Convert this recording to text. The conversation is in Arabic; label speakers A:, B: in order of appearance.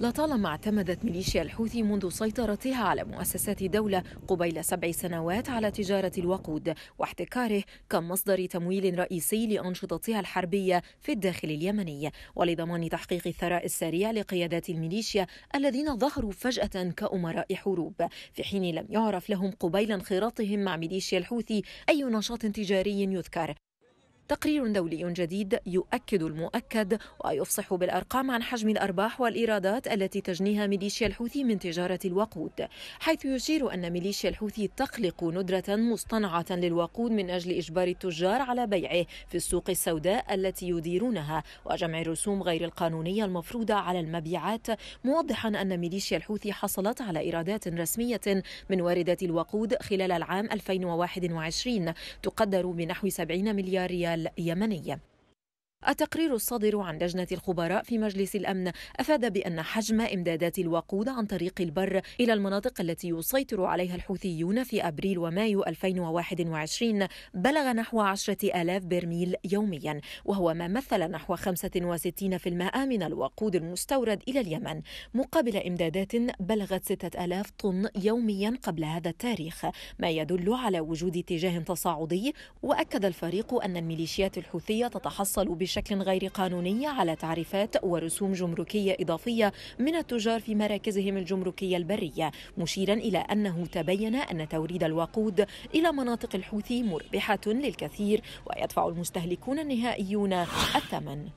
A: لطالما اعتمدت ميليشيا الحوثي منذ سيطرتها على مؤسسات دولة قبيل سبع سنوات على تجارة الوقود واحتكاره كمصدر تمويل رئيسي لأنشطتها الحربية في الداخل اليمني ولضمان تحقيق الثراء السريع لقيادات الميليشيا الذين ظهروا فجأة كأمراء حروب في حين لم يعرف لهم قبيل انخراطهم مع ميليشيا الحوثي أي نشاط تجاري يذكر تقرير دولي جديد يؤكد المؤكد ويفصح بالأرقام عن حجم الأرباح والإيرادات التي تجنيها ميليشيا الحوثي من تجارة الوقود حيث يشير أن ميليشيا الحوثي تخلق ندرة مصطنعة للوقود من أجل إجبار التجار على بيعه في السوق السوداء التي يديرونها وجمع الرسوم غير القانونية المفروضة على المبيعات موضحا أن ميليشيا الحوثي حصلت على إيرادات رسمية من واردة الوقود خلال العام 2021 تقدر بنحو 70 مليار ريال اليمنية التقرير الصادر عن لجنة الخبراء في مجلس الأمن أفاد بأن حجم إمدادات الوقود عن طريق البر إلى المناطق التي يسيطر عليها الحوثيون في أبريل ومايو 2021 بلغ نحو عشرة آلاف برميل يوميا وهو ما مثل نحو 65% من الوقود المستورد إلى اليمن مقابل إمدادات بلغت ستة آلاف طن يوميا قبل هذا التاريخ ما يدل على وجود اتجاه تصاعدي وأكد الفريق أن الميليشيات الحوثية تتحصل بش بشكل غير قانوني على تعريفات ورسوم جمركية إضافية من التجار في مراكزهم الجمركية البرية مشيرا إلى أنه تبين أن توريد الوقود إلى مناطق الحوثي مربحة للكثير ويدفع المستهلكون النهائيون الثمن